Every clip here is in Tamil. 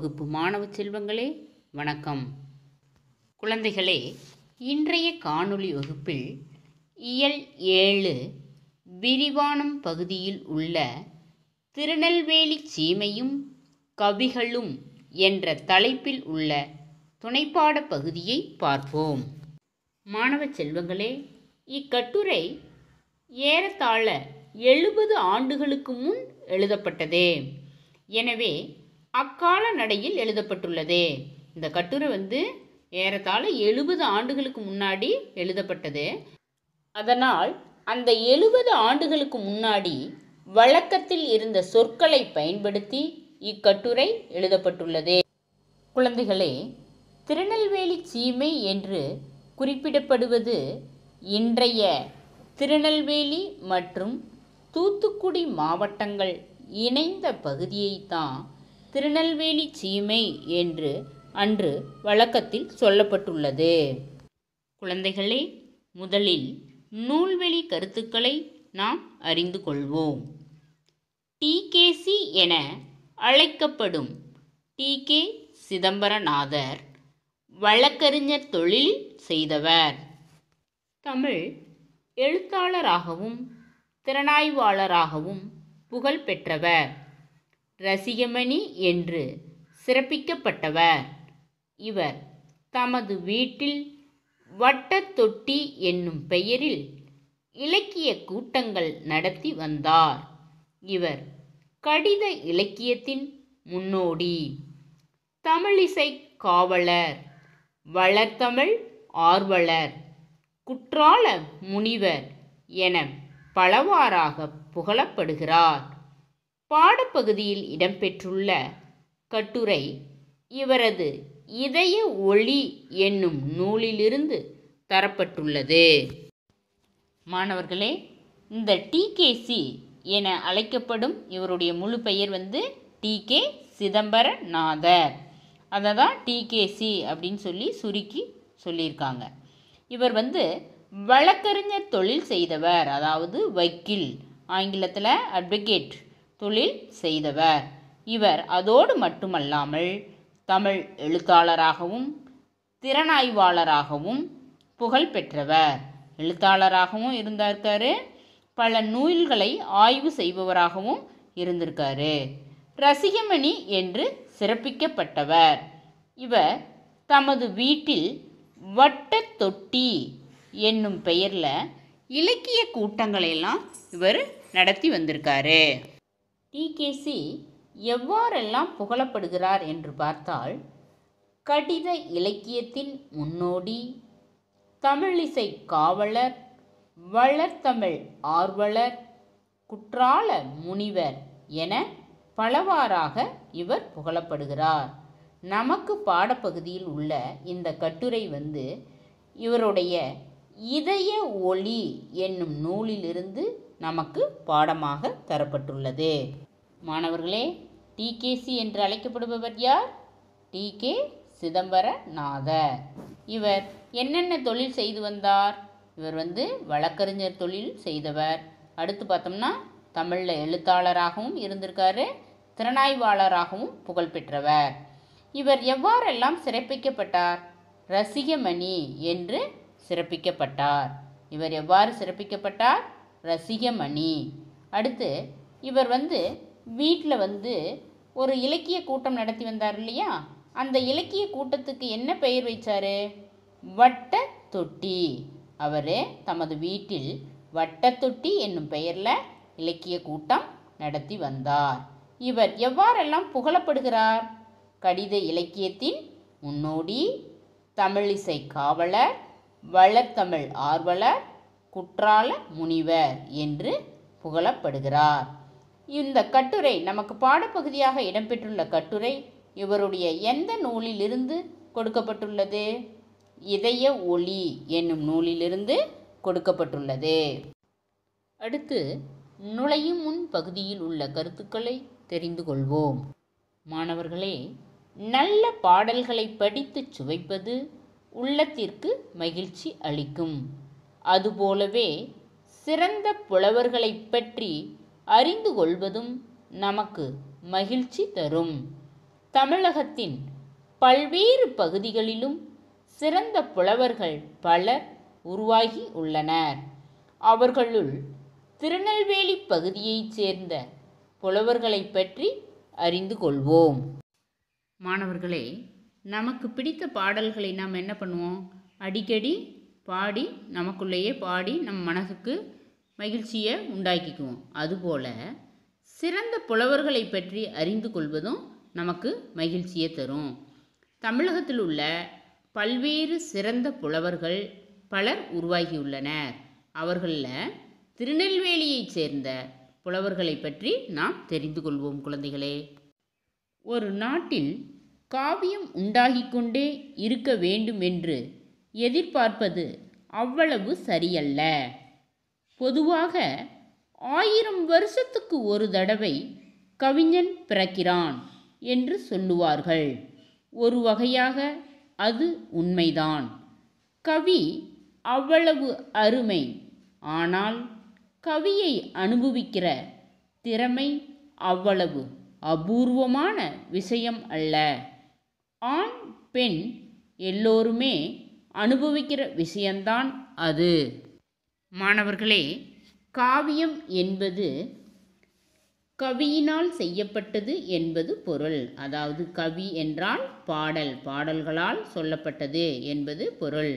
வகுப்பு மாணவ செல்வங்களே வணக்கம் குழந்தைகளே இன்றைய காணொளி வகுப்பில் இயல் ஏழு விரிவானம் பகுதியில் உள்ள திருநெல்வேலி சீமையும் கவிகளும் என்ற தலைப்பில் உள்ள துணைப்பாட பகுதியை பார்ப்போம் மாணவ செல்வங்களே இக்கட்டுரை ஏறத்தாழ எழுபது ஆண்டுகளுக்கு முன் எழுதப்பட்டது எனவே அக்கால நடையில் எழுதப்பட்டுள்ளது இந்த கட்டுரை வந்து ஏறத்தாழ எழுபது ஆண்டுகளுக்கு முன்னாடி எழுதப்பட்டது அதனால் அந்த எழுபது ஆண்டுகளுக்கு முன்னாடி வழக்கத்தில் இருந்த சொற்களை பயன்படுத்தி இக்கட்டுரை எழுதப்பட்டுள்ளது குழந்தைகளே திருநெல்வேலி சீமை என்று குறிப்பிடப்படுவது இன்றைய திருநெல்வேலி மற்றும் தூத்துக்குடி மாவட்டங்கள் இணைந்த பகுதியைத்தான் திருநெல்வேலி சீமை என்று அன்று வழக்கத்தில் சொல்லப்பட்டுள்ளது குழந்தைகளே முதலில் நூல்வெளி கருத்துக்களை நாம் அறிந்து கொள்வோம் டிகேசி என அழைக்கப்படும் டி கே சிதம்பரநாதர் வழக்கறிஞர் தொழில் செய்தவர் தமிழ் எழுத்தாளராகவும் திறனாய்வாளராகவும் புகழ் பெற்றவர் ரசிகமணி என்று சிறப்பிக்கப்பட்டவர் இவர் தமது வீட்டில் வட்டத்தொட்டி என்னும் பெயரில் இலக்கிய கூட்டங்கள் நடத்தி வந்தார் இவர் கடித இலக்கியத்தின் முன்னோடி தமிழிசை காவலர் வளர்த்தமிழ் ஆர்வலர் குற்றால முனிவர் என பலவாறாக புகழப்படுகிறார் பாடப்பகுதியில் இடம்பெற்றுள்ள கட்டுரை இவரது இதய ஒளி என்னும் நூலிலிருந்து தரப்பட்டுள்ளது மாணவர்களே இந்த சி என அழைக்கப்படும் இவருடைய முழு பெயர் வந்து டிகே சிதம்பரநாதர் அதை தான் டிகேசி அப்படின்னு சொல்லி சுருக்கி சொல்லியிருக்காங்க இவர் வந்து வழக்கறிஞர் தொழில் செய்தவர் அதாவது வக்கீல் ஆங்கிலத்தில் அட்வொகேட் தொழில் செய்தவர் இவர் அதோடு மட்டுமல்லாமல் தமிழ் எழுத்தாளராகவும் திறனாய்வாளராகவும் புகழ் பெற்றவர் எழுத்தாளராகவும் இருந்திருக்காரு பல நூல்களை ஆய்வு செய்பவராகவும் இருந்திருக்காரு ரசிகமணி என்று சிறப்பிக்கப்பட்டவர் இவர் தமது வீட்டில் வட்ட தொட்டி என்னும் பெயரில் இலக்கிய கூட்டங்களையெல்லாம் இவர் நடத்தி வந்திருக்காரு டிகேசி எவ்வாறெல்லாம் புகழப்படுகிறார் என்று பார்த்தால் கடித இலக்கியத்தின் முன்னோடி தமிழிசை காவலர் வளர்த்தமிழ் ஆர்வலர் குற்றால முனிவர் என பலவாறாக இவர் புகழப்படுகிறார் நமக்கு பாடப்பகுதியில் உள்ள இந்த கட்டுரை வந்து இவருடைய இதய ஒளி என்னும் நூலிலிருந்து நமக்கு பாடமாக தரப்பட்டுள்ளது மாணவர்களே டிகேசி என்று அழைக்கப்படுபவர் யார் டி கே சிதம்பரநாதர் இவர் என்னென்ன தொழில் செய்து வந்தார் இவர் வந்து வழக்கறிஞர் தொழில் செய்தவர் அடுத்து பார்த்தோம்னா தமிழில் எழுத்தாளராகவும் இருந்திருக்காரு திறனாய்வாளராகவும் புகழ்பெற்றவர் இவர் எவ்வாறெல்லாம் சிறப்பிக்கப்பட்டார் ரசிகமணி என்று சிறப்பிக்கப்பட்டார் இவர் எவ்வாறு சிறப்பிக்கப்பட்டார் ரசிகமணி அடுத்து இவர் வந்து வீட்டில் வந்து ஒரு இலக்கிய கூட்டம் நடத்தி வந்தார் இல்லையா அந்த இலக்கிய கூட்டத்துக்கு என்ன பெயர் வைச்சார் வட்ட தொட்டி அவர் தமது வீட்டில் வட்ட தொட்டி என்னும் பெயரில் இலக்கிய கூட்டம் நடத்தி வந்தார் இவர் எவ்வாறெல்லாம் புகழப்படுகிறார் கடித இலக்கியத்தின் முன்னோடி தமிழிசை காவலர் வளத்தமிழ் ஆர்வலர் குற்றால முனிவர் என்று புகழப்படுகிறார் இந்த கட்டுரை நமக்கு பாடப்பகுதியாக இடம்பெற்றுள்ள கட்டுரை இவருடைய எந்த நூலிலிருந்து கொடுக்கப்பட்டுள்ளது இதய ஒளி என்னும் நூலிலிருந்து கொடுக்கப்பட்டுள்ளது அடுத்து நுழையும் முன் பகுதியில் உள்ள கருத்துக்களை தெரிந்து கொள்வோம் மாணவர்களே நல்ல பாடல்களை படித்து சுவைப்பது உள்ளத்திற்கு மகிழ்ச்சி அளிக்கும் அதுபோலவே சிறந்த புலவர்களைப் பற்றி அறிந்து கொள்வதும் நமக்கு மகிழ்ச்சி தரும் தமிழகத்தின் பல்வேறு பகுதிகளிலும் சிறந்த புலவர்கள் பலர் உருவாகி உள்ளனர் அவர்களுள் திருநெல்வேலி பகுதியைச் சேர்ந்த புலவர்களை பற்றி அறிந்து கொள்வோம் மாணவர்களே நமக்கு பிடித்த பாடல்களை நாம் என்ன பண்ணுவோம் அடிக்கடி பாடி நமக்குள்ளேயே பாடி நம் மனசுக்கு மகிழ்ச்சியை உண்டாக்கிக்குவோம் அதுபோல் சிறந்த புலவர்களை பற்றி அறிந்து கொள்வதும் நமக்கு மகிழ்ச்சியை தரும் தமிழகத்தில் உள்ள பல்வேறு சிறந்த புலவர்கள் பலர் உருவாகியுள்ளனர் அவர்களில் திருநெல்வேலியைச் சேர்ந்த புலவர்களை பற்றி நாம் தெரிந்து கொள்வோம் குழந்தைகளே ஒரு நாட்டில் காவியம் உண்டாகிக் கொண்டே இருக்க வேண்டும் என்று எதிர்பார்ப்பது அவ்வளவு சரியல்ல பொதுவாக ஆயிரம் வருஷத்துக்கு ஒரு தடவை கவிஞன் பிறக்கிறான் என்று சொல்லுவார்கள் ஒரு வகையாக அது உண்மைதான் கவி அவ்வளவு அருமை ஆனால் கவியை அனுபவிக்கிற திறமை அவ்வளவு அபூர்வமான விஷயம் அல்ல ஆண் பெண் எல்லோருமே அனுபவிக்கிற விஷயந்தான் அது மாணவர்களே காவியம் என்பது கவியினால் செய்யப்பட்டது என்பது பொருள் அதாவது கவி என்றால் பாடல் பாடல்களால் சொல்லப்பட்டது என்பது பொருள்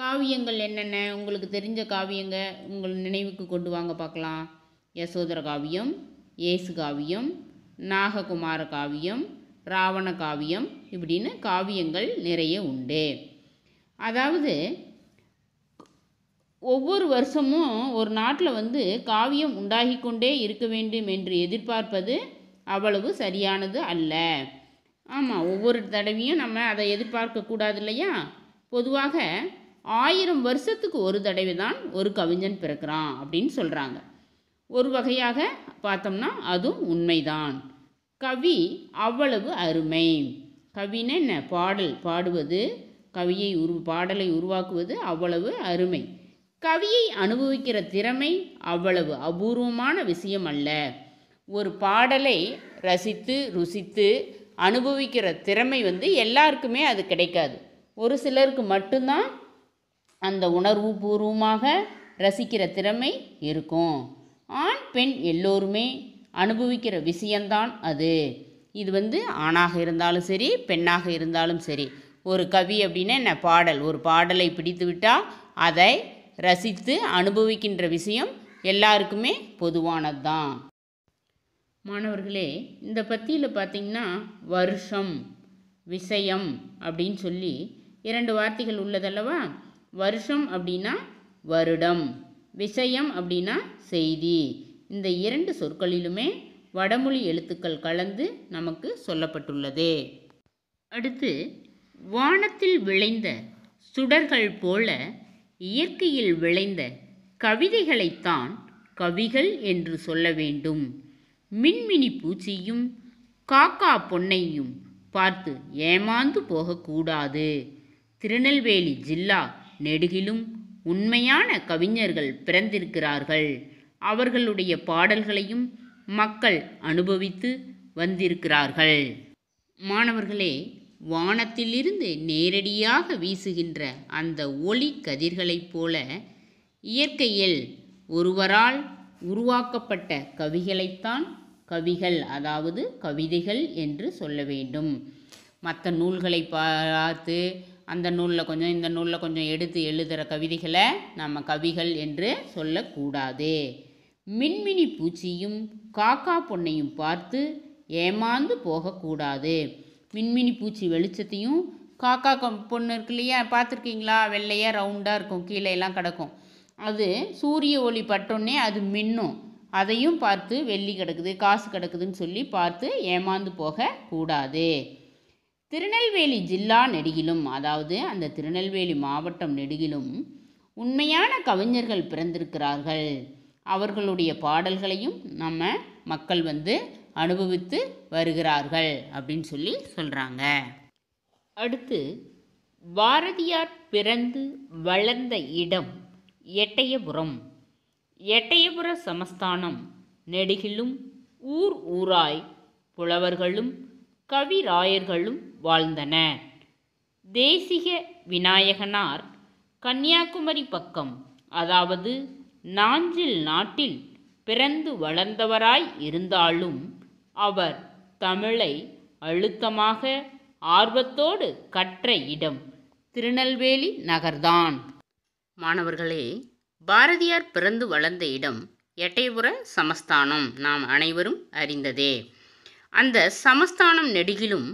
காவியங்கள் என்னென்ன உங்களுக்கு தெரிஞ்ச காவியங்க உங்கள் நினைவுக்கு கொண்டு வாங்க பார்க்கலாம் யசோதர காவியம் ஏசு காவியம் நாககுமார காவியம் ராவண காவியம் இப்படின்னு காவியங்கள் நிறைய உண்டு அதாவது ஒவ்வொரு வருஷமும் ஒரு நாட்டில் வந்து காவியம் உண்டாகி கொண்டே இருக்க வேண்டும் என்று எதிர்பார்ப்பது அவ்வளவு சரியானது அல்ல ஆமாம் ஒவ்வொரு தடவையும் நம்ம அதை எதிர்பார்க்கக்கூடாது இல்லையா பொதுவாக ஆயிரம் வருஷத்துக்கு ஒரு தடவை தான் ஒரு கவிஞன் பிறக்கிறான் அப்படின்னு சொல்கிறாங்க ஒரு வகையாக பார்த்தோம்னா அதுவும் உண்மைதான் கவி அவ்வளவு அருமை கவினை என்ன பாடல் பாடுவது கவியை உரு பாடலை உருவாக்குவது அவ்வளவு அருமை கவியை அனுபவிக்கிற திறமை அவ்வளவு அபூர்வமான விஷயம் அல்ல ஒரு பாடலை ரசித்து ருசித்து அனுபவிக்கிற திறமை வந்து எல்லாருக்குமே அது கிடைக்காது ஒரு சிலருக்கு மட்டும்தான் அந்த உணர்வு பூர்வமாக ரசிக்கிற திறமை இருக்கும் ஆண் பெண் எல்லோருமே அனுபவிக்கிற விஷயந்தான் அது இது வந்து ஆணாக இருந்தாலும் சரி பெண்ணாக இருந்தாலும் சரி ஒரு கவி அப்படின்னா என்ன பாடல் ஒரு பாடலை பிடித்து விட்டால் அதை ரசித்து அனுபவிக்கின்ற விஷயம் எல்லாருக்குமே பொதுவானது தான் மாணவர்களே இந்த பத்தியில் பார்த்திங்கன்னா வருஷம் விஷயம் அப்படின்னு சொல்லி இரண்டு வார்த்தைகள் உள்ளதல்லவா வருஷம் அப்படின்னா வருடம் விஷயம் அப்படின்னா செய்தி இந்த இரண்டு சொற்களிலுமே வடமொழி எழுத்துக்கள் கலந்து நமக்கு சொல்லப்பட்டுள்ளது அடுத்து வானத்தில் விளைந்த சுடர்கள் போல இயற்கையில் விளைந்த கவிதைகளைத்தான் கவிகள் என்று சொல்ல வேண்டும் மின்மினி பூச்சியும் காக்கா பொன்னையும் பார்த்து ஏமாந்து போகக்கூடாது திருநெல்வேலி ஜில்லா நெடுகிலும் உண்மையான கவிஞர்கள் பிறந்திருக்கிறார்கள் அவர்களுடைய பாடல்களையும் மக்கள் அனுபவித்து வந்திருக்கிறார்கள் மாணவர்களே வானத்திலிருந்து நேரடியாக வீசுகின்ற அந்த ஒளி கதிர்களைப் போல இயற்கையில் ஒருவரால் உருவாக்கப்பட்ட கவிகளைத்தான் கவிகள் அதாவது கவிதைகள் என்று சொல்ல வேண்டும் மற்ற நூல்களை பார்த்து அந்த நூலில் கொஞ்சம் இந்த நூலில் கொஞ்சம் எடுத்து எழுதுகிற கவிதைகளை நம்ம கவிகள் என்று சொல்லக்கூடாது மின்மினி பூச்சியும் காக்கா பொண்ணையும் பார்த்து ஏமாந்து போகக்கூடாது மின்மினி பூச்சி வெளிச்சத்தையும் காக்கா பொண்ணு இருக்கு இல்லையா பார்த்துருக்கீங்களா வெள்ளையாக ரவுண்டாக இருக்கும் கீழே எல்லாம் கிடக்கும் அது சூரிய ஒளி பட்டோன்னே அது மின்னும் அதையும் பார்த்து வெள்ளி கிடக்குது காசு கிடக்குதுன்னு சொல்லி பார்த்து ஏமாந்து போக கூடாது திருநெல்வேலி ஜில்லா நெடுகிலும் அதாவது அந்த திருநெல்வேலி மாவட்டம் நெடுகிலும் உண்மையான கவிஞர்கள் பிறந்திருக்கிறார்கள் அவர்களுடைய பாடல்களையும் நம்ம மக்கள் வந்து அனுபவித்து வருகிறார்கள் அப்படின்னு சொல்லி சொல்கிறாங்க அடுத்து பாரதியார் பிறந்து வளர்ந்த இடம் எட்டயபுரம் எட்டயபுர சமஸ்தானம் நெடுகிலும் ஊர் ஊராய் புலவர்களும் கவிராயர்களும் வாழ்ந்தனர் தேசிக விநாயகனார் கன்னியாகுமரி பக்கம் அதாவது நாஞ்சில் நாட்டில் பிறந்து வளர்ந்தவராய் இருந்தாலும் அவர் தமிழை அழுத்தமாக ஆர்வத்தோடு கற்ற இடம் திருநெல்வேலி நகர்தான் மாணவர்களே பாரதியார் பிறந்து வளர்ந்த இடம் எட்டயபுர சமஸ்தானம் நாம் அனைவரும் அறிந்ததே அந்த சமஸ்தானம் நெடுகிலும்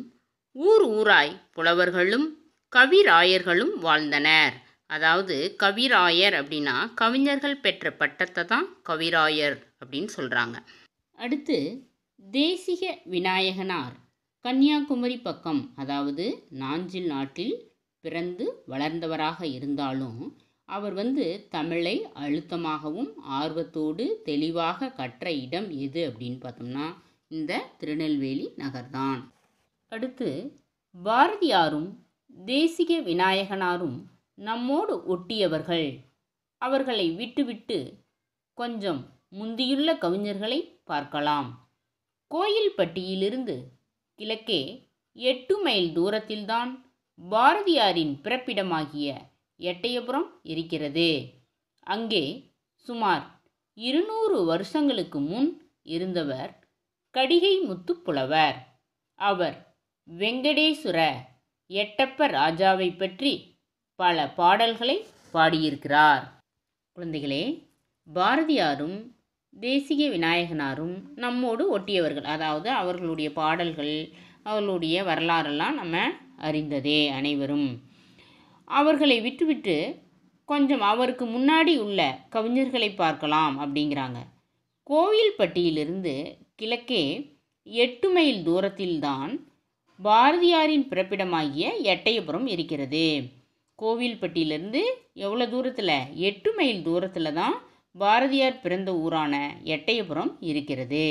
ஊர் ஊராய் புலவர்களும் கவிராயர்களும் வாழ்ந்தனர் அதாவது கவிராயர் அப்படின்னா கவிஞர்கள் பெற்ற பட்டத்தை தான் கவிராயர் அப்படின்னு சொல்கிறாங்க அடுத்து தேசிக விநாயகனார் கன்னியாகுமரி பக்கம் அதாவது நாஞ்சில் நாட்டில் பிறந்து வளர்ந்தவராக இருந்தாலும் அவர் வந்து தமிழை அழுத்தமாகவும் ஆர்வத்தோடு தெளிவாக கற்ற இடம் எது அப்படின்னு பார்த்தோம்னா இந்த திருநெல்வேலி நகர்தான் அடுத்து பாரதியாரும் தேசிக விநாயகனாரும் நம்மோடு ஒட்டியவர்கள் அவர்களை விட்டுவிட்டு கொஞ்சம் முந்தியுள்ள கவிஞர்களை பார்க்கலாம் கோயில்பட்டியிலிருந்து கிழக்கே எட்டு மைல் தூரத்தில்தான் பாரதியாரின் பிறப்பிடமாகிய எட்டயபுரம் இருக்கிறது அங்கே சுமார் இருநூறு வருஷங்களுக்கு முன் இருந்தவர் கடிகை முத்துப்புலவர் அவர் வெங்கடேஸ்வர எட்டப்ப ராஜாவை பற்றி பல பாடல்களை பாடியிருக்கிறார் குழந்தைகளே பாரதியாரும் தேசிய விநாயகனாரும் நம்மோடு ஒட்டியவர்கள் அதாவது அவர்களுடைய பாடல்கள் அவர்களுடைய வரலாறெல்லாம் நம்ம அறிந்ததே அனைவரும் அவர்களை விட்டுவிட்டு கொஞ்சம் அவருக்கு முன்னாடி உள்ள கவிஞர்களை பார்க்கலாம் அப்படிங்கிறாங்க கோவில்பட்டியிலிருந்து கிழக்கே எட்டு மைல் தூரத்தில்தான் பாரதியாரின் பிறப்பிடமாகிய எட்டயபுரம் இருக்கிறது கோவில்பட்டியிலேருந்து எவ்வளோ தூரத்தில் எட்டு மைல் தூரத்தில் தான் பாரதியார் பிறந்த ஊரான எட்டயபுரம் இருக்கிறது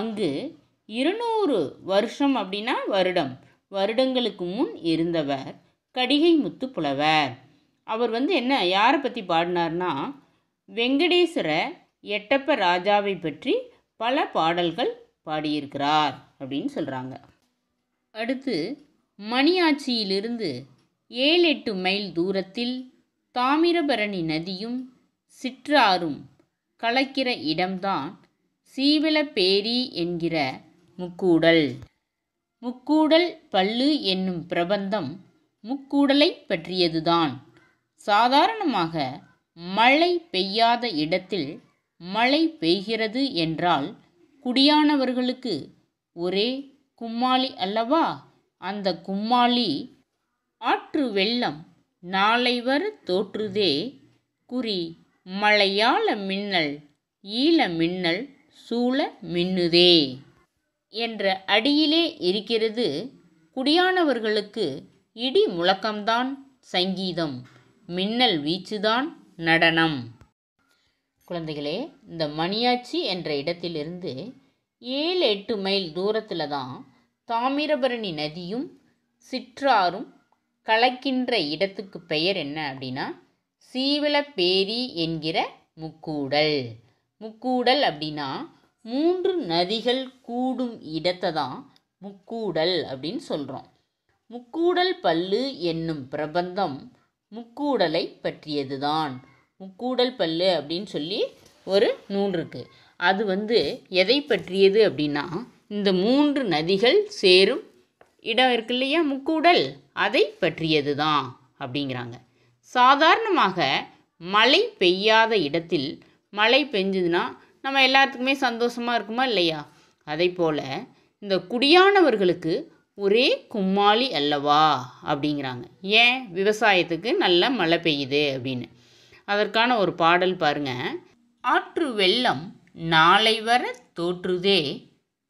அங்கு இருநூறு வருஷம் அப்படின்னா வருடம் வருடங்களுக்கு முன் இருந்தவர் கடிகை முத்து புலவர் அவர் வந்து என்ன யாரை பற்றி பாடினார்னா வெங்கடேஸ்வர எட்டப்ப ராஜாவை பற்றி பல பாடல்கள் பாடியிருக்கிறார் அப்படின்னு சொல்கிறாங்க அடுத்து மணியாட்சியிலிருந்து ஏழு எட்டு மைல் தூரத்தில் தாமிரபரணி நதியும் சிற்றாறும் கலக்கிற இடம்தான் சீவலப்பேரி என்கிற முக்கூடல் முக்கூடல் பல்லு என்னும் பிரபந்தம் முக்கூடலை பற்றியதுதான் சாதாரணமாக மழை பெய்யாத இடத்தில் மழை பெய்கிறது என்றால் குடியானவர்களுக்கு ஒரே கும்மாளி அல்லவா அந்த கும்மாளி ஆற்று வெள்ளம் நாளை வர தோற்றுதே குறி மலையாள மின்னல் ஈழ மின்னல் சூழ மின்னுதே என்ற அடியிலே இருக்கிறது குடியானவர்களுக்கு இடி முழக்கம்தான் சங்கீதம் மின்னல் வீச்சுதான் நடனம் குழந்தைகளே இந்த மணியாச்சி என்ற இடத்திலிருந்து ஏழு எட்டு மைல் தூரத்தில் தான் தாமிரபரணி நதியும் சிற்றாரும் கலக்கின்ற இடத்துக்கு பெயர் என்ன அப்படின்னா சீவலப்பேரி என்கிற முக்கூடல் முக்கூடல் அப்படின்னா மூன்று நதிகள் கூடும் இடத்தை தான் முக்கூடல் அப்படின்னு சொல்கிறோம் முக்கூடல் பல்லு என்னும் பிரபந்தம் முக்கூடலை பற்றியது தான் முக்கூடல் பல்லு அப்படின்னு சொல்லி ஒரு நூல் இருக்குது அது வந்து எதை பற்றியது அப்படின்னா இந்த மூன்று நதிகள் சேரும் இடம் இருக்கு இல்லையா முக்கூடல் அதை பற்றியது தான் அப்படிங்கிறாங்க சாதாரணமாக மழை பெய்யாத இடத்தில் மழை பெஞ்சதுன்னா நம்ம எல்லாத்துக்குமே சந்தோஷமாக இருக்குமா இல்லையா அதே போல் இந்த குடியானவர்களுக்கு ஒரே கும்மாளி அல்லவா அப்படிங்கிறாங்க ஏன் விவசாயத்துக்கு நல்ல மழை பெய்யுது அப்படின்னு அதற்கான ஒரு பாடல் பாருங்க ஆற்று வெள்ளம் நாளை வர தோற்றுதே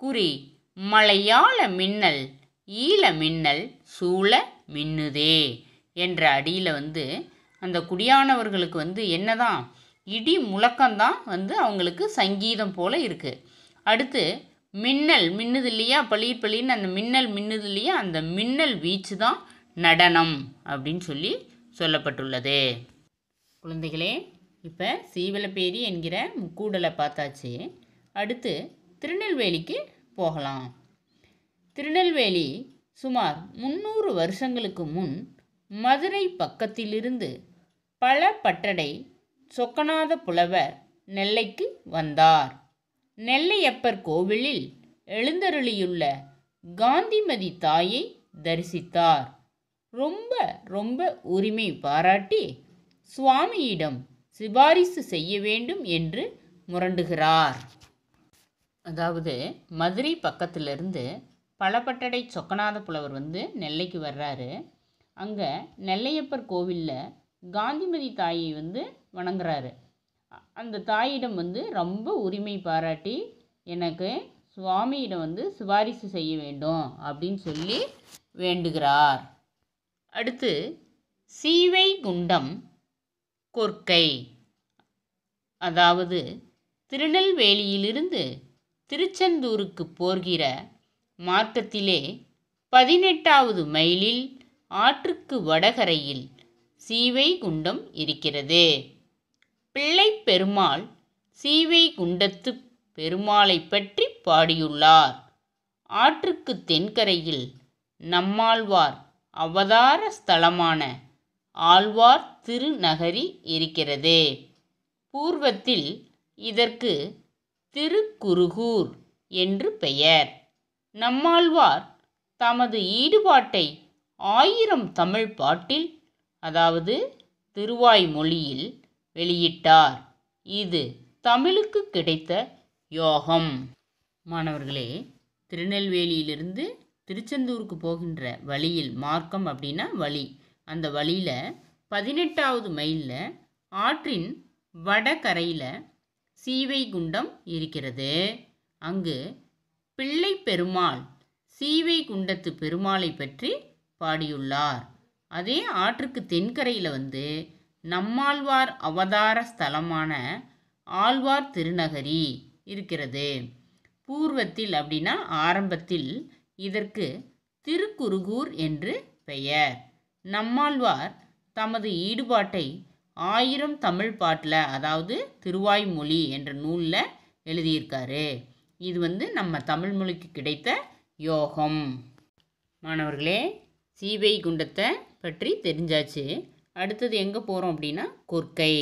குறி மழையால மின்னல் ஈல மின்னல் சூழ மின்னுதே என்ற அடியில் வந்து அந்த குடியானவர்களுக்கு வந்து என்னதான் இடி முழக்கம்தான் வந்து அவங்களுக்கு சங்கீதம் போல் இருக்குது அடுத்து மின்னல் மின்னுது இல்லையா பளிர் பள்ளின்னு அந்த மின்னல் மின்னுது இல்லையா அந்த மின்னல் வீச்சு தான் நடனம் அப்படின்னு சொல்லி சொல்லப்பட்டுள்ளது குழந்தைகளே இப்போ சீவலப்பேரி என்கிற முக்கூடலை பார்த்தாச்சு அடுத்து திருநெல்வேலிக்கு போகலாம் திருநெல்வேலி சுமார் முன்னூறு வருஷங்களுக்கு முன் மதுரை பக்கத்திலிருந்து பல பட்டடை சொக்கநாத புலவர் நெல்லைக்கு வந்தார் நெல்லையப்பர் கோவிலில் எழுந்தருளியுள்ள காந்திமதி தாயை தரிசித்தார் ரொம்ப ரொம்ப உரிமை பாராட்டி சுவாமியிடம் சிபாரிசு செய்ய வேண்டும் என்று முரண்டுகிறார் அதாவது மதுரை பக்கத்திலிருந்து பலப்பட்டடை சொக்கநாத புலவர் வந்து நெல்லைக்கு வர்றாரு அங்கே நெல்லையப்பர் கோவிலில் காந்திமதி தாயை வந்து வணங்குறாரு அந்த தாயிடம் வந்து ரொம்ப உரிமை பாராட்டி எனக்கு சுவாமியிடம் வந்து சிபாரிசு செய்ய வேண்டும் அப்படின்னு சொல்லி வேண்டுகிறார் அடுத்து சீவை குண்டம் கொர்க்கை அதாவது திருநெல்வேலியிலிருந்து திருச்செந்தூருக்கு போர்கிற மார்க்கத்திலே பதினெட்டாவது மைலில் ஆற்றுக்கு வடகரையில் சீவை குண்டம் இருக்கிறது பிள்ளை பெருமாள் சீவை குண்டத்து பெருமாளை பற்றி பாடியுள்ளார் ஆற்றுக்கு தென்கரையில் நம்மாழ்வார் அவதார ஸ்தலமான ஆழ்வார் திருநகரி இருக்கிறது பூர்வத்தில் இதற்கு திருக்குருகூர் என்று பெயர் நம்மாழ்வார் தமது ஈடுபாட்டை ஆயிரம் தமிழ் பாட்டில் அதாவது திருவாய் மொழியில் வெளியிட்டார் இது தமிழுக்கு கிடைத்த யோகம் மாணவர்களே திருநெல்வேலியிலிருந்து திருச்செந்தூருக்கு போகின்ற வழியில் மார்க்கம் அப்படின்னா வழி அந்த வழியில் பதினெட்டாவது மைலில் ஆற்றின் வடகரையில் சீவை குண்டம் இருக்கிறது அங்கு பிள்ளை பெருமாள் சீவை குண்டத்து பெருமாளை பற்றி பாடியுள்ளார் அதே ஆற்றுக்கு தென்கரையில் வந்து நம்மாழ்வார் அவதார ஸ்தலமான ஆழ்வார் திருநகரி இருக்கிறது பூர்வத்தில் அப்படின்னா ஆரம்பத்தில் இதற்கு திருக்குறுகூர் என்று பெயர் நம்மாழ்வார் தமது ஈடுபாட்டை ஆயிரம் தமிழ் பாட்டில் அதாவது திருவாய்மொழி என்ற நூலில் எழுதியிருக்காரு இது வந்து நம்ம தமிழ் மொழிக்கு கிடைத்த யோகம் மாணவர்களே சீவை குண்டத்தை பற்றி தெரிஞ்சாச்சு அடுத்தது எங்கே போகிறோம் அப்படின்னா கொற்கை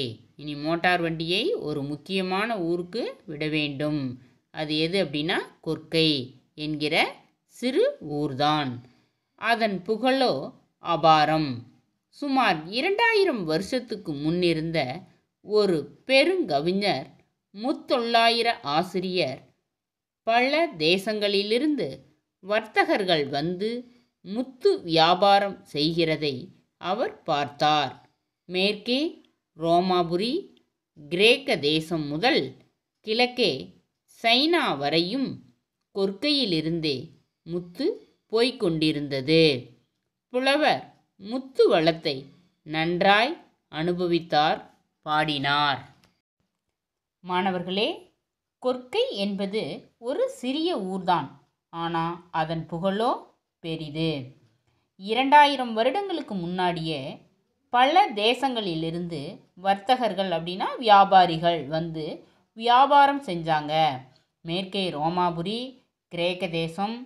இனி மோட்டார் வண்டியை ஒரு முக்கியமான ஊருக்கு விட வேண்டும் அது எது அப்படின்னா கொற்கை என்கிற சிறு ஊர்தான் அதன் புகழோ அபாரம் சுமார் இரண்டாயிரம் வருஷத்துக்கு முன்னிருந்த ஒரு பெருங்கவிஞர் முத்தொள்ளாயிர ஆசிரியர் பல தேசங்களிலிருந்து வர்த்தகர்கள் வந்து முத்து வியாபாரம் செய்கிறதை அவர் பார்த்தார் மேற்கே ரோமாபுரி கிரேக்க தேசம் முதல் கிழக்கே சைனா வரையும் கொற்கையிலிருந்தே முத்து போய்கொண்டிருந்தது புலவர் முத்து வளத்தை நன்றாய் அனுபவித்தார் பாடினார் மாணவர்களே கொற்கை என்பது ஒரு சிறிய ஊர்தான் ஆனால் அதன் புகழோ பெரிது இரண்டாயிரம் வருடங்களுக்கு முன்னாடியே பல தேசங்களிலிருந்து வர்த்தகர்கள் அப்படின்னா வியாபாரிகள் வந்து வியாபாரம் செஞ்சாங்க மேற்கே ரோமாபுரி கிரேக்க தேசம்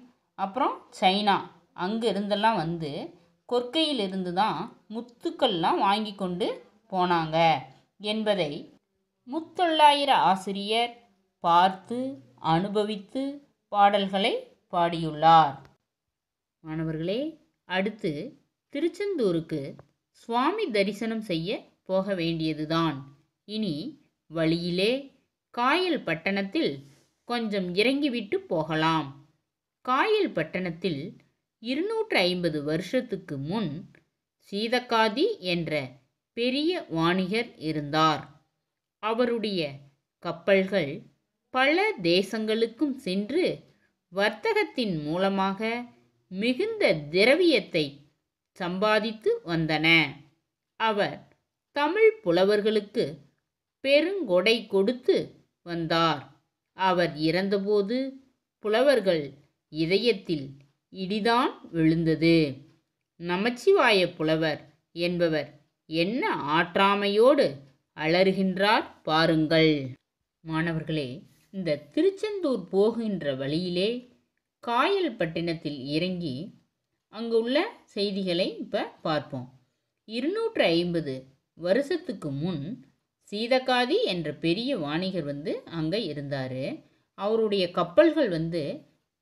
அப்புறம் சைனா அங்கே இருந்தெல்லாம் வந்து கொற்கையிலிருந்து தான் முத்துக்கள்லாம் வாங்கி கொண்டு போனாங்க என்பதை முத்தொள்ளாயிர ஆசிரியர் பார்த்து அனுபவித்து பாடல்களை பாடியுள்ளார் மாணவர்களே அடுத்து திருச்செந்தூருக்கு சுவாமி தரிசனம் செய்ய போக வேண்டியதுதான் இனி வழியிலே காயல் பட்டணத்தில் கொஞ்சம் இறங்கிவிட்டு போகலாம் காயல் பட்டணத்தில் இருநூற்று ஐம்பது வருஷத்துக்கு முன் சீதக்காதி என்ற பெரிய வாணிகர் இருந்தார் அவருடைய கப்பல்கள் பல தேசங்களுக்கும் சென்று வர்த்தகத்தின் மூலமாக மிகுந்த திரவியத்தை சம்பாதித்து வந்தன அவர் தமிழ் புலவர்களுக்கு பெருங்கொடை கொடுத்து வந்தார் அவர் இறந்தபோது புலவர்கள் இதயத்தில் இடிதான் விழுந்தது நமச்சிவாய புலவர் என்பவர் என்ன ஆற்றாமையோடு அலறுகின்றார் பாருங்கள் மாணவர்களே இந்த திருச்செந்தூர் போகின்ற வழியிலே பட்டினத்தில் இறங்கி அங்கு உள்ள செய்திகளை இப்போ பார்ப்போம் இருநூற்று ஐம்பது வருஷத்துக்கு முன் சீதகாதி என்ற பெரிய வாணிகர் வந்து அங்கே இருந்தார் அவருடைய கப்பல்கள் வந்து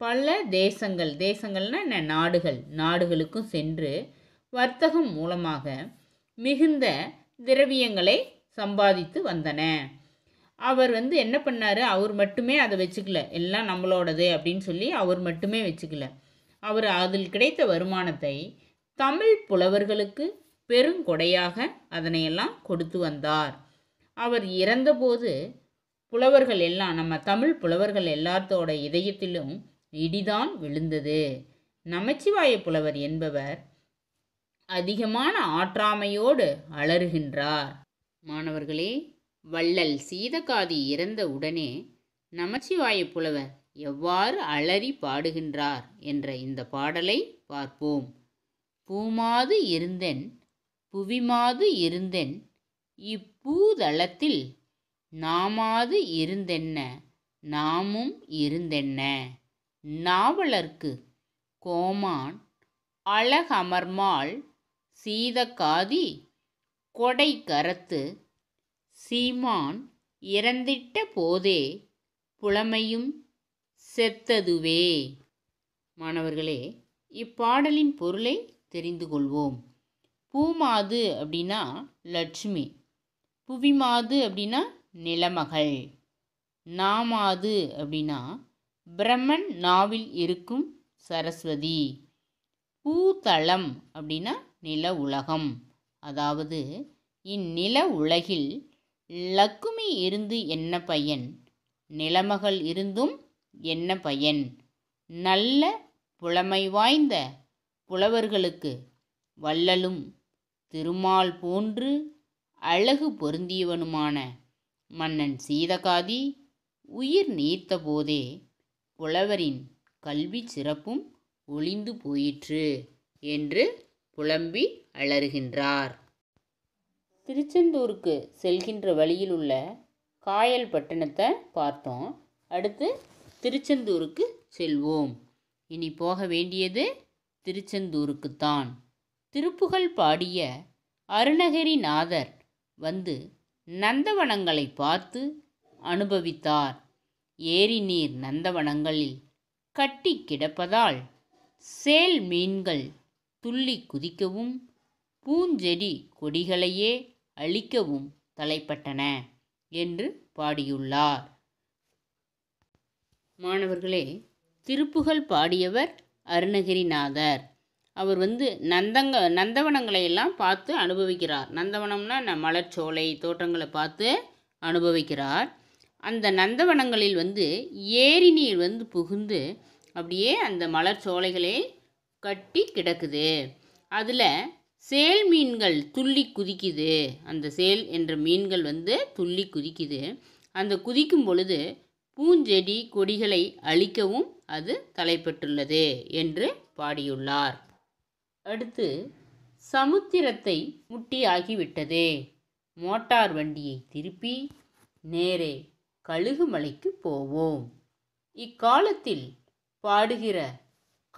பல தேசங்கள் தேசங்கள்னா என்ன நாடுகள் நாடுகளுக்கும் சென்று வர்த்தகம் மூலமாக மிகுந்த திரவியங்களை சம்பாதித்து வந்தன அவர் வந்து என்ன பண்ணார் அவர் மட்டுமே அதை வச்சுக்கல எல்லாம் நம்மளோடது அப்படின்னு சொல்லி அவர் மட்டுமே வச்சுக்கல அவர் அதில் கிடைத்த வருமானத்தை தமிழ் புலவர்களுக்கு பெருங்கொடையாக அதனையெல்லாம் கொடுத்து வந்தார் அவர் இறந்தபோது புலவர்கள் எல்லாம் நம்ம தமிழ் புலவர்கள் எல்லாத்தோட இதயத்திலும் இடிதான் விழுந்தது நமச்சிவாய புலவர் என்பவர் அதிகமான ஆற்றாமையோடு அலறுகின்றார் மாணவர்களே வள்ளல் சீதகாதி இறந்த உடனே நமச்சிவாய புலவர் எவ்வாறு அலறி பாடுகின்றார் என்ற இந்த பாடலை பார்ப்போம் பூமாது இருந்தென் புவிமாது இருந்தென் இப்பூதளத்தில் நாமாது இருந்தென்ன நாமும் இருந்தென்ன நாவலர்க்கு கோமான் அழகமர்மாள் சீதக்காதி கொடை கரத்து சீமான் இறந்திட்ட போதே புலமையும் செத்ததுவே மாணவர்களே இப்பாடலின் பொருளை தெரிந்து கொள்வோம் பூமாது அப்படின்னா லட்சுமி புவிமாது அப்படின்னா நிலமகள் நாமாது அப்படின்னா பிரம்மன் நாவில் இருக்கும் சரஸ்வதி பூதளம் அப்படின்னா நில உலகம் அதாவது இந்நில உலகில் லக்குமி இருந்து என்ன பையன் நிலமகள் இருந்தும் என்ன பயன் நல்ல புலமை வாய்ந்த புலவர்களுக்கு வள்ளலும் திருமால் போன்று அழகு பொருந்தியவனுமான மன்னன் சீதகாதி உயிர் நீர்த்த போதே புலவரின் கல்வி சிறப்பும் ஒளிந்து போயிற்று என்று புலம்பி அலறுகின்றார் திருச்செந்தூருக்கு செல்கின்ற வழியில் உள்ள காயல் பட்டணத்தை பார்த்தோம் அடுத்து திருச்செந்தூருக்கு செல்வோம் இனி போக வேண்டியது திருச்செந்தூருக்குத்தான் திருப்புகழ் பாடிய அருணகிரிநாதர் வந்து நந்தவனங்களை பார்த்து அனுபவித்தார் ஏரி நீர் நந்தவனங்களில் கட்டி கிடப்பதால் சேல் மீன்கள் துள்ளி குதிக்கவும் பூஞ்செடி கொடிகளையே அழிக்கவும் தலைப்பட்டன என்று பாடியுள்ளார் மாணவர்களே திருப்புகழ் பாடியவர் அருணகிரிநாதர் அவர் வந்து நந்தங்க நந்தவனங்களை எல்லாம் பார்த்து அனுபவிக்கிறார் நந்தவனம்னா ந மலர்ச்சோலை தோட்டங்களை பார்த்து அனுபவிக்கிறார் அந்த நந்தவனங்களில் வந்து ஏரி நீர் வந்து புகுந்து அப்படியே அந்த சோலைகளை கட்டி கிடக்குது அதில் சேல் மீன்கள் துள்ளி குதிக்குது அந்த சேல் என்ற மீன்கள் வந்து துள்ளி குதிக்குது அந்த குதிக்கும் பொழுது பூஞ்செடி கொடிகளை அழிக்கவும் அது தலைப்பட்டுள்ளது என்று பாடியுள்ளார் அடுத்து சமுத்திரத்தை முட்டியாகிவிட்டது மோட்டார் வண்டியை திருப்பி நேரே கழுகுமலைக்கு போவோம் இக்காலத்தில் பாடுகிற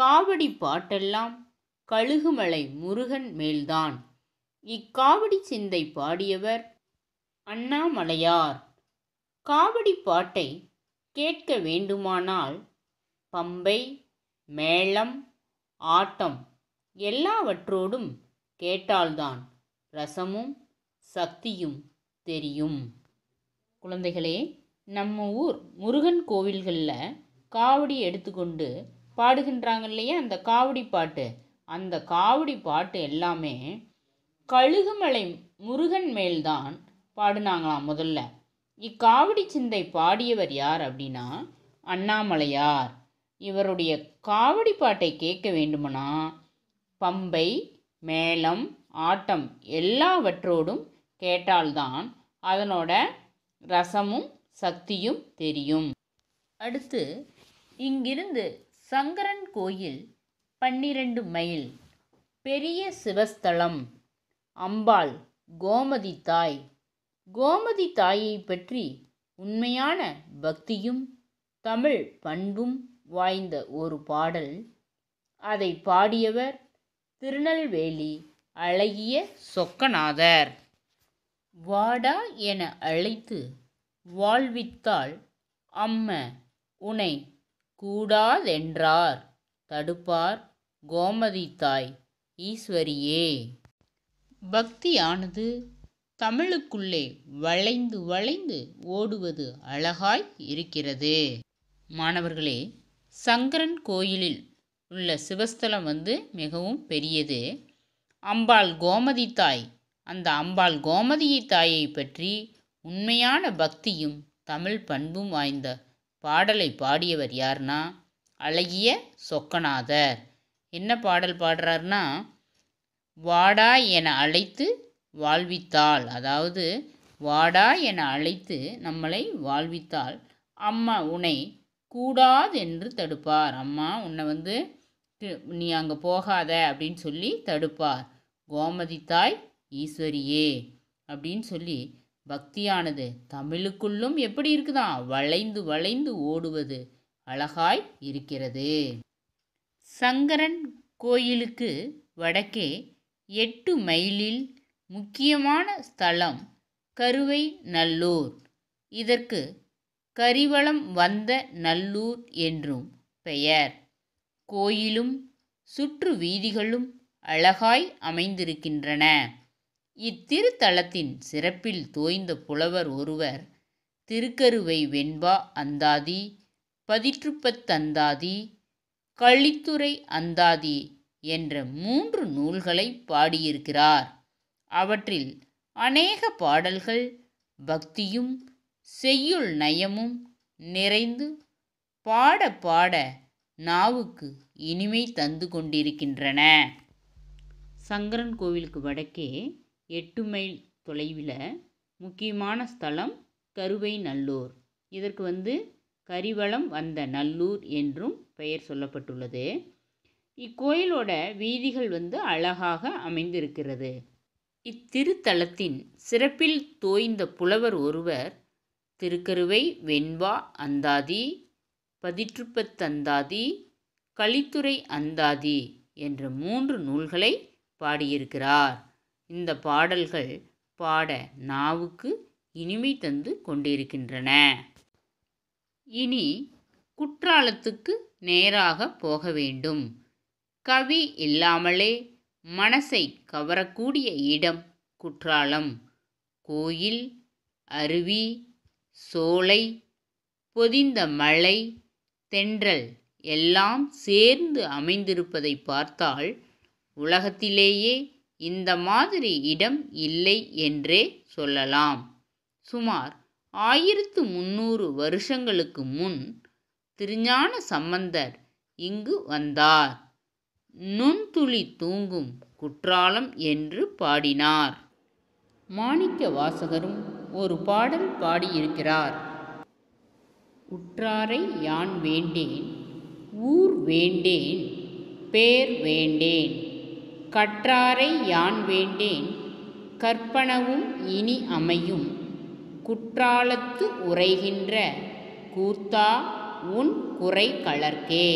காவடி பாட்டெல்லாம் கழுகுமலை முருகன் மேல்தான் இக்காவடி சிந்தை பாடியவர் அண்ணாமலையார் காவடி பாட்டை கேட்க வேண்டுமானால் பம்பை மேளம் ஆட்டம் எல்லாவற்றோடும் கேட்டால்தான் ரசமும் சக்தியும் தெரியும் குழந்தைகளே நம்ம ஊர் முருகன் கோவில்களில் காவடி எடுத்துக்கொண்டு பாடுகின்றாங்க இல்லையா அந்த காவடி பாட்டு அந்த காவடி பாட்டு எல்லாமே கழுகுமலை முருகன் மேல்தான் பாடினாங்களாம் முதல்ல இக்காவடி சிந்தை பாடியவர் யார் அப்படின்னா அண்ணாமலையார் இவருடைய காவடி பாட்டை கேட்க வேண்டுமனா பம்பை மேளம் ஆட்டம் எல்லாவற்றோடும் கேட்டால்தான் அதனோட ரசமும் சக்தியும் தெரியும் அடுத்து இங்கிருந்து சங்கரன் கோயில் பன்னிரண்டு மைல் பெரிய சிவஸ்தலம் அம்பாள் கோமதி தாய் கோமதி தாயை பற்றி உண்மையான பக்தியும் தமிழ் பண்பும் வாய்ந்த ஒரு பாடல் அதை பாடியவர் திருநெல்வேலி அழகிய சொக்கநாதர் வாடா என அழைத்து வாழ்வித்தாள் அம்ம உனை கூடாதென்றார் தடுப்பார் கோமதி தாய் ஈஸ்வரியே பக்தியானது தமிழுக்குள்ளே வளைந்து வளைந்து ஓடுவது அழகாய் இருக்கிறது மாணவர்களே சங்கரன் கோயிலில் உள்ள சிவஸ்தலம் வந்து மிகவும் பெரியது அம்பாள் கோமதி தாய் அந்த அம்பாள் கோமதியை தாயை பற்றி உண்மையான பக்தியும் தமிழ் பண்பும் வாய்ந்த பாடலை பாடியவர் யார்னா அழகிய சொக்கநாதர் என்ன பாடல் பாடுறாருன்னா வாடா என அழைத்து வாழ்வித்தாள் அதாவது வாடா என அழைத்து நம்மளை வாழ்வித்தாள் அம்மா உன்னை கூடாது என்று தடுப்பார் அம்மா உன்னை வந்து நீ அங்கே போகாத அப்படின்னு சொல்லி தடுப்பார் கோமதி தாய் ஈஸ்வரியே அப்படின்னு சொல்லி பக்தியானது தமிழுக்குள்ளும் எப்படி இருக்குதான் வளைந்து வளைந்து ஓடுவது அழகாய் இருக்கிறது சங்கரன் கோயிலுக்கு வடக்கே எட்டு மைலில் முக்கியமான ஸ்தலம் கருவை நல்லூர் இதற்கு கரிவளம் வந்த நல்லூர் என்றும் பெயர் கோயிலும் சுற்று வீதிகளும் அழகாய் அமைந்திருக்கின்றன இத்திருத்தலத்தின் சிறப்பில் தோய்ந்த புலவர் ஒருவர் திருக்கருவை வெண்பா அந்தாதி பதிற்றுப்பத்தந்தாதி கள்ளித்துறை அந்தாதி என்ற மூன்று நூல்களை பாடியிருக்கிறார் அவற்றில் அநேக பாடல்கள் பக்தியும் செய்யுள் நயமும் நிறைந்து பாட பாட நாவுக்கு இனிமை தந்து கொண்டிருக்கின்றன சங்கரன் கோவிலுக்கு வடக்கே எட்டு மைல் தொலைவில் முக்கியமான ஸ்தலம் கருவை நல்லூர் இதற்கு வந்து கரிவளம் வந்த நல்லூர் என்றும் பெயர் சொல்லப்பட்டுள்ளது இக்கோயிலோட வீதிகள் வந்து அழகாக அமைந்திருக்கிறது இத்திருத்தலத்தின் சிறப்பில் தோய்ந்த புலவர் ஒருவர் திருக்கருவை வெண்பா அந்தாதி பதிற்றுப்பத்தந்தாதி கலித்துறை அந்தாதி என்ற மூன்று நூல்களை பாடியிருக்கிறார் இந்த பாடல்கள் பாட நாவுக்கு இனிமை தந்து கொண்டிருக்கின்றன இனி குற்றாலத்துக்கு நேராக போக வேண்டும் கவி இல்லாமலே மனசை கவரக்கூடிய இடம் குற்றாலம் கோயில் அருவி சோலை பொதிந்த மலை தென்றல் எல்லாம் சேர்ந்து அமைந்திருப்பதை பார்த்தால் உலகத்திலேயே இந்த மாதிரி இடம் இல்லை என்றே சொல்லலாம் சுமார் ஆயிரத்து முன்னூறு வருஷங்களுக்கு முன் திருஞான சம்பந்தர் இங்கு வந்தார் நுண்துளி தூங்கும் குற்றாலம் என்று பாடினார் மாணிக்க வாசகரும் ஒரு பாடல் பாடியிருக்கிறார் உற்றாரை யான் வேண்டேன் ஊர் வேண்டேன் பேர் வேண்டேன் கற்றாரை யான் வேண்டேன் கற்பனவும் இனி அமையும் குற்றாலத்து உரைகின்ற கூத்தா உன் குறை கலர்க்கே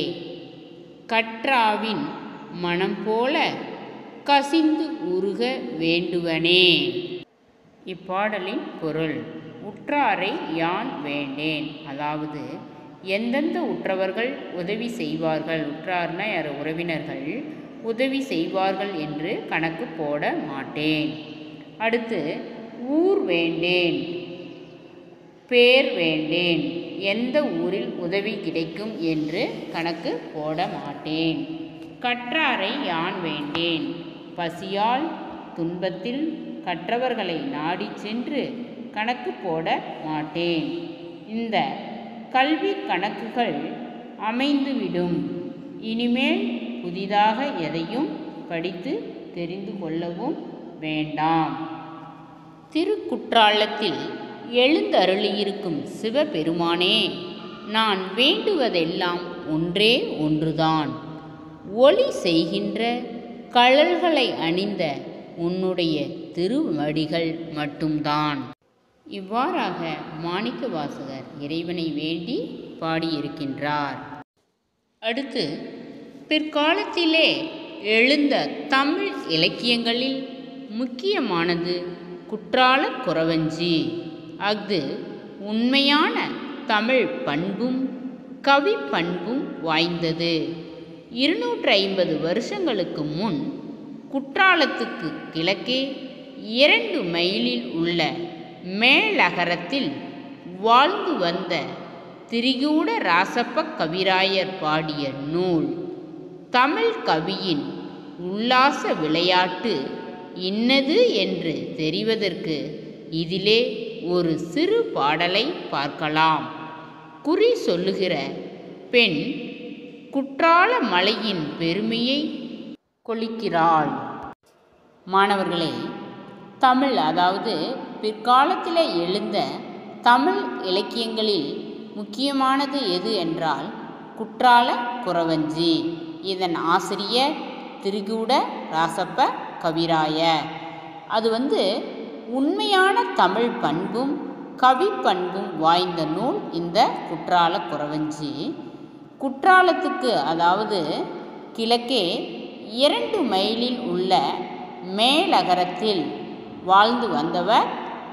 கற்றாவின் மனம் போல கசிந்து உருக வேண்டுவனே இப்பாடலின் பொருள் உற்றாரை யான் வேண்டேன் அதாவது எந்தெந்த உற்றவர்கள் உதவி செய்வார்கள் உற்றார்னா யார் உறவினர்கள் உதவி செய்வார்கள் என்று கணக்கு போட மாட்டேன் அடுத்து ஊர் வேண்டேன் பேர் வேண்டேன் எந்த ஊரில் உதவி கிடைக்கும் என்று கணக்கு போட மாட்டேன் கற்றாரை யான் வேண்டேன் பசியால் துன்பத்தில் கற்றவர்களை நாடி சென்று கணக்கு போட மாட்டேன் இந்த கல்வி கணக்குகள் அமைந்துவிடும் இனிமேல் புதிதாக எதையும் படித்து தெரிந்து கொள்ளவும் வேண்டாம் திருக்குற்றாலத்தில் எழுந்தருளியிருக்கும் சிவபெருமானே நான் வேண்டுவதெல்லாம் ஒன்றே ஒன்றுதான் ஒளி செய்கின்ற கழல்களை அணிந்த உன்னுடைய திருவடிகள் மட்டும்தான் இவ்வாறாக மாணிக்க வாசகர் இறைவனை வேண்டி பாடியிருக்கின்றார் அடுத்து பிற்காலத்திலே எழுந்த தமிழ் இலக்கியங்களில் முக்கியமானது குற்றால குறவஞ்சி அஃது உண்மையான தமிழ் பண்பும் கவி பண்பும் வாய்ந்தது இருநூற்றி ஐம்பது வருஷங்களுக்கு முன் குற்றாலத்துக்கு கிழக்கே இரண்டு மைலில் உள்ள மேலகரத்தில் வாழ்ந்து வந்த திரிகூட ராசப்ப கவிராயர் பாடிய நூல் தமிழ் கவியின் உல்லாச விளையாட்டு இன்னது என்று தெரிவதற்கு இதிலே ஒரு சிறு பாடலை பார்க்கலாம் குறி சொல்லுகிற பெண் குற்றால மலையின் பெருமையை கொளிக்கிறாள் மாணவர்களே தமிழ் அதாவது பிற்காலத்தில் எழுந்த தமிழ் இலக்கியங்களில் முக்கியமானது எது என்றால் குற்றால குறவஞ்சி இதன் ஆசிரியர் திருகூட ராசப்ப கவிராய அது வந்து உண்மையான தமிழ் பண்பும் கவிப்பண்பும் வாய்ந்த நூல் இந்த குற்றால குறவஞ்சி குற்றாலத்துக்கு அதாவது கிழக்கே இரண்டு மைலில் உள்ள மேலகரத்தில் வாழ்ந்து வந்தவர்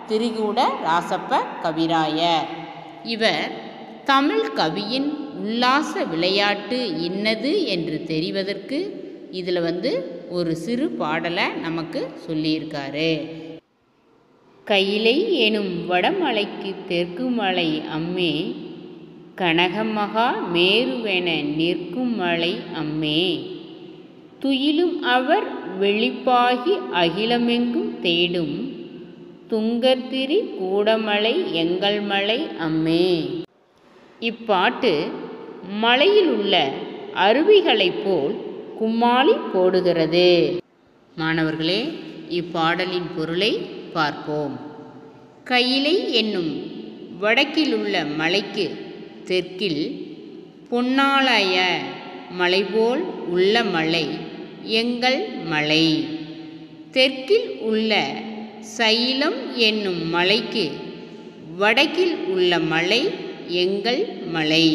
திரிகூட ராசப்ப கவிராயர் இவர் தமிழ் கவியின் உல்லாச விளையாட்டு என்னது என்று தெரிவதற்கு இதில் வந்து ஒரு சிறு பாடலை நமக்கு சொல்லியிருக்காரு கையிலை எனும் வடமலைக்கு தெற்கு மலை அம்மே கனகமகா மேருவென நிற்கும் மலை அம்மே துயிலும் அவர் வெளிப்பாகி அகிலமெங்கும் தேடும் துங்கத்திரி கூடமலை எங்கள் மலை அம்மே இப்பாட்டு மலையில் உள்ள அருவிகளைப் போல் கும்மாளி போடுகிறது மாணவர்களே இப்பாடலின் பொருளை பார்ப்போம் கையிலை என்னும் வடக்கிலுள்ள மலைக்கு தெற்கில் பொன்னாலய மலைபோல் உள்ள மலை எங்கள் மலை தெற்கில் உள்ள சைலம் என்னும் மலைக்கு வடக்கில் உள்ள மலை எங்கள் மலை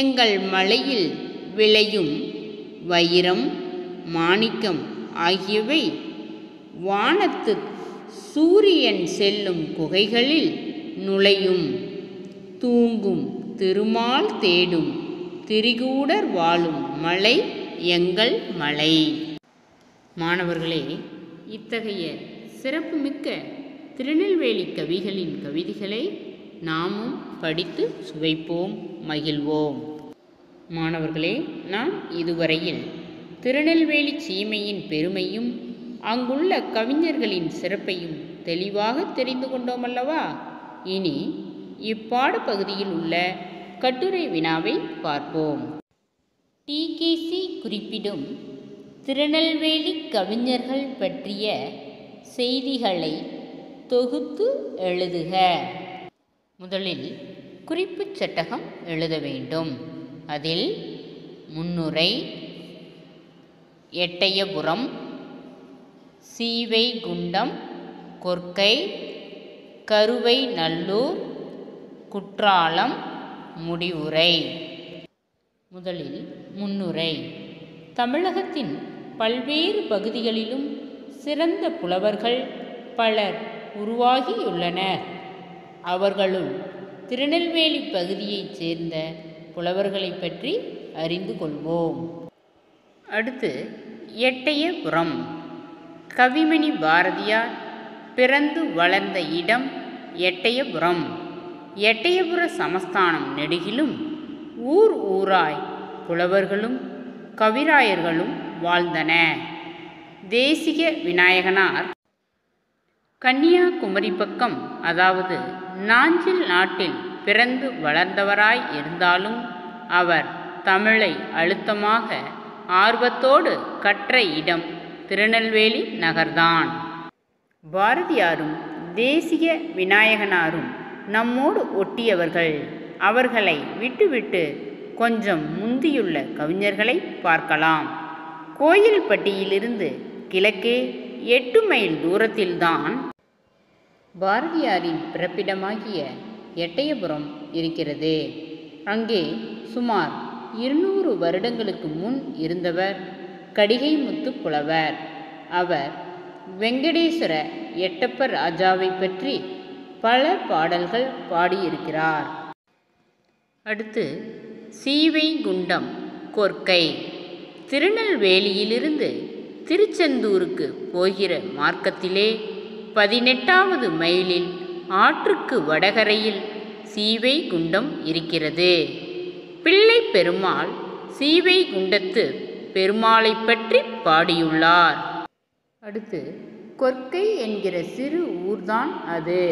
எங்கள் மலையில் விளையும் வைரம் மாணிக்கம் ஆகியவை வானத்து சூரியன் செல்லும் குகைகளில் நுழையும் தூங்கும் திருமால் தேடும் திரிகூடர் வாழும் மலை எங்கள் மலை மாணவர்களே இத்தகைய சிறப்புமிக்க திருநெல்வேலி கவிகளின் கவிதைகளை நாமும் படித்து சுவைப்போம் மகிழ்வோம் மாணவர்களே நாம் இதுவரையில் திருநெல்வேலி சீமையின் பெருமையும் அங்குள்ள கவிஞர்களின் சிறப்பையும் தெளிவாக தெரிந்து கொண்டோம் அல்லவா இனி இப்பாடப்பகுதியில் உள்ள கட்டுரை வினாவை பார்ப்போம் டிகேசி குறிப்பிடும் திருநெல்வேலி கவிஞர்கள் பற்றிய செய்திகளை தொகுத்து எழுதுக முதலில் குறிப்பு சட்டகம் எழுத வேண்டும் அதில் முன்னுரை எட்டயபுரம் சீவை குண்டம் கொற்கை கருவை நல்லூர் குற்றாலம் முடிவுரை முதலில் முன்னுரை தமிழகத்தின் பல்வேறு பகுதிகளிலும் சிறந்த புலவர்கள் பலர் உருவாகியுள்ளனர் அவர்களுள் திருநெல்வேலி பகுதியைச் சேர்ந்த புலவர்களை பற்றி அறிந்து கொள்வோம் அடுத்து எட்டயபுரம் கவிமணி பாரதியார் பிறந்து வளர்ந்த இடம் எட்டயபுரம் எட்டயபுர சமஸ்தானம் நெடுகிலும் ஊர் ஊராய் புலவர்களும் கவிராயர்களும் வாழ்ந்தன தேசிக விநாயகனார் கன்னியாகுமரி பக்கம் அதாவது நாஞ்சில் நாட்டில் பிறந்து வளர்ந்தவராய் இருந்தாலும் அவர் தமிழை அழுத்தமாக ஆர்வத்தோடு கற்ற இடம் திருநெல்வேலி நகர்தான் பாரதியாரும் தேசிய விநாயகனாரும் நம்மோடு ஒட்டியவர்கள் அவர்களை விட்டுவிட்டு கொஞ்சம் முந்தியுள்ள கவிஞர்களை பார்க்கலாம் கோயில்பட்டியிலிருந்து கிழக்கே எட்டு மைல் தூரத்தில்தான் பாரதியாரின் பிறப்பிடமாகிய எட்டயபுரம் இருக்கிறது அங்கே சுமார் இருநூறு வருடங்களுக்கு முன் இருந்தவர் கடிகை முத்து புலவர் அவர் வெங்கடேஸ்வர எட்டப்ப ராஜாவை பற்றி பல பாடல்கள் பாடியிருக்கிறார் அடுத்து சீவை குண்டம் கொர்க்கை திருநெல்வேலியிலிருந்து திருச்செந்தூருக்கு போகிற மார்க்கத்திலே பதினெட்டாவது மைலில் ஆற்றுக்கு வடகரையில் சீவை குண்டம் இருக்கிறது பிள்ளை பெருமாள் சீவை குண்டத்து பெருமாளை பற்றி பாடியுள்ளார் அடுத்து கொற்கை என்கிற சிறு ஊர்தான் அது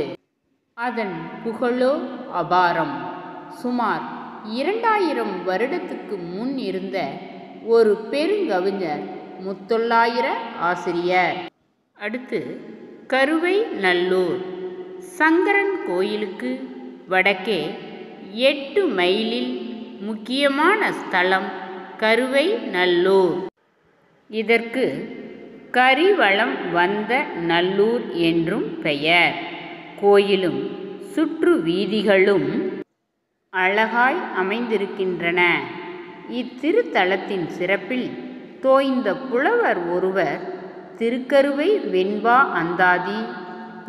அதன் புகழோ அபாரம் சுமார் இரண்டாயிரம் வருடத்துக்கு முன் இருந்த ஒரு பெருங்கவிஞர் முத்தொள்ளாயிர ஆசிரியர் அடுத்து கருவை நல்லூர் சங்கரன் கோயிலுக்கு வடக்கே எட்டு மைலில் முக்கியமான ஸ்தலம் கருவை நல்லூர் இதற்கு கரிவளம் வந்த நல்லூர் என்றும் பெயர் கோயிலும் சுற்று வீதிகளும் அழகாய் அமைந்திருக்கின்றன இத்திருத்தலத்தின் சிறப்பில் தோய்ந்த புலவர் ஒருவர் திருக்கருவை வெண்பா அந்தாதி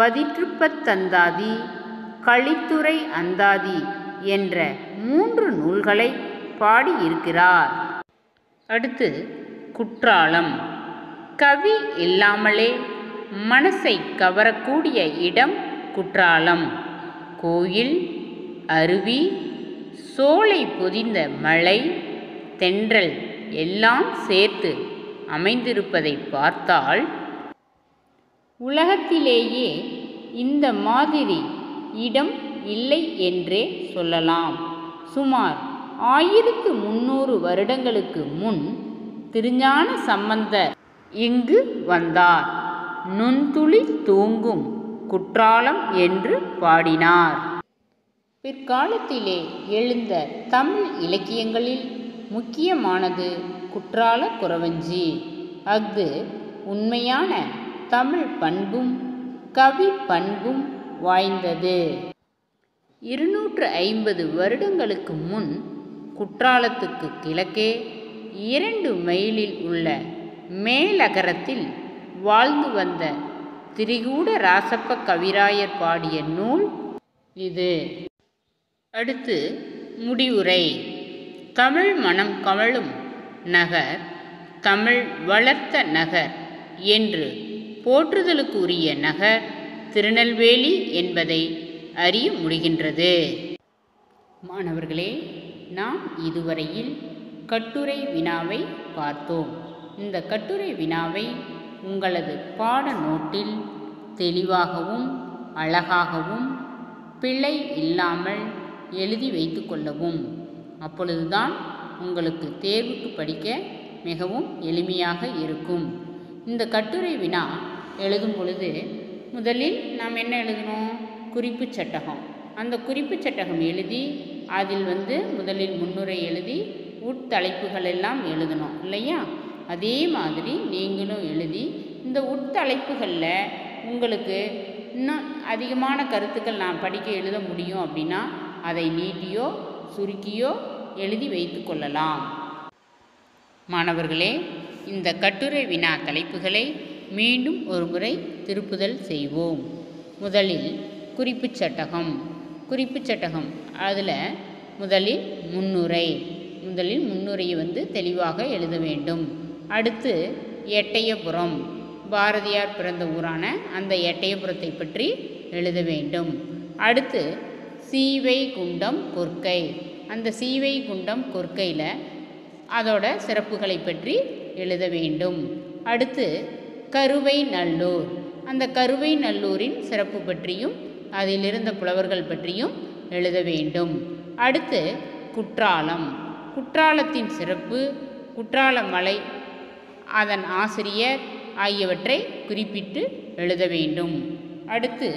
பதிற்றுப்பத்தந்தாதி களித்துறை அந்தாதி என்ற மூன்று நூல்களை பாடியிருக்கிறார் அடுத்து குற்றாலம் கவி இல்லாமலே மனசை கவரக்கூடிய இடம் குற்றாலம் கோயில் அருவி சோலை பொதிந்த மலை தென்றல் எல்லாம் சேர்த்து அமைந்திருப்பதை பார்த்தால் உலகத்திலேயே இந்த மாதிரி இடம் இல்லை என்றே சொல்லலாம் சுமார் ஆயிரத்து முன்னூறு வருடங்களுக்கு முன் திருஞான சம்பந்தர் இங்கு வந்தார் நுண்துளி தூங்கும் குற்றாலம் என்று பாடினார் பிற்காலத்திலே எழுந்த தமிழ் இலக்கியங்களில் முக்கியமானது குற்றால குறவஞ்சி அஃது உண்மையான தமிழ் பண்பும் கவி பண்பும் வாய்ந்தது இருநூற்று ஐம்பது வருடங்களுக்கு முன் குற்றாலத்துக்கு கிழக்கே இரண்டு மைலில் உள்ள மேலகரத்தில் வாழ்ந்து வந்த திரிகூட ராசப்ப கவிராயர் பாடிய நூல் இது அடுத்து முடிவுரை தமிழ் மனம் கமழும் நகர் தமிழ் வளர்த்த நகர் என்று போற்றுதலுக்குரிய நகர் திருநெல்வேலி என்பதை அறிய முடிகின்றது மாணவர்களே நாம் இதுவரையில் கட்டுரை வினாவை பார்த்தோம் இந்த கட்டுரை வினாவை உங்களது பாட நோட்டில் தெளிவாகவும் அழகாகவும் பிழை இல்லாமல் எழுதி வைத்து கொள்ளவும் அப்பொழுதுதான் உங்களுக்கு தேர்வுக்கு படிக்க மிகவும் எளிமையாக இருக்கும் இந்த கட்டுரை வினா எழுதும் பொழுது முதலில் நாம் என்ன எழுதணும் குறிப்பு சட்டகம் அந்த குறிப்பு சட்டகம் எழுதி அதில் வந்து முதலில் முன்னுரை எழுதி உட்தலைப்புகள் எல்லாம் எழுதணும் இல்லையா அதே மாதிரி நீங்களும் எழுதி இந்த உட்தலைப்புகளில் உங்களுக்கு இன்னும் அதிகமான கருத்துக்கள் நான் படிக்க எழுத முடியும் அப்படின்னா அதை நீட்டியோ சுருக்கியோ எழுதி வைத்து கொள்ளலாம் மாணவர்களே இந்த கட்டுரை வினா தலைப்புகளை மீண்டும் ஒரு முறை திருப்புதல் செய்வோம் முதலில் குறிப்புச் சட்டகம் குறிப்புச் சட்டகம் அதில் முதலில் முன்னுரை முதலில் முன்னுரையை வந்து தெளிவாக எழுத வேண்டும் அடுத்து எட்டயபுரம் பாரதியார் பிறந்த ஊரான அந்த எட்டயபுரத்தை பற்றி எழுத வேண்டும் அடுத்து சீவை குண்டம் கொற்கை அந்த சீவை குண்டம் கொற்கையில் அதோட சிறப்புகளை பற்றி எழுத வேண்டும் அடுத்து கருவை நல்லூர் அந்த கருவை நல்லூரின் சிறப்பு பற்றியும் அதிலிருந்த புலவர்கள் பற்றியும் எழுத வேண்டும் அடுத்து குற்றாலம் குற்றாலத்தின் சிறப்பு குற்றால மலை அதன் ஆசிரியர் ஆகியவற்றை குறிப்பிட்டு எழுத வேண்டும் அடுத்து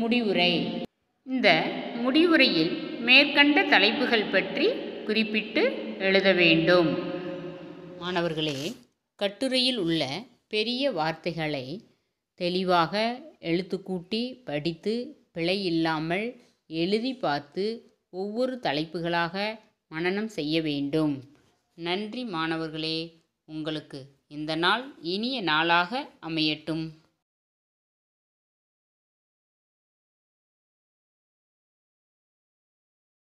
முடிவுரை இந்த முடிவுரையில் மேற்கண்ட தலைப்புகள் பற்றி குறிப்பிட்டு எழுத வேண்டும் மாணவர்களே கட்டுரையில் உள்ள பெரிய வார்த்தைகளை தெளிவாக எழுத்துக்கூட்டி படித்து பிழை இல்லாமல் எழுதி பார்த்து ஒவ்வொரு தலைப்புகளாக மனனம் செய்ய வேண்டும் நன்றி மாணவர்களே உங்களுக்கு இந்த நாள் இனிய நாளாக அமையட்டும்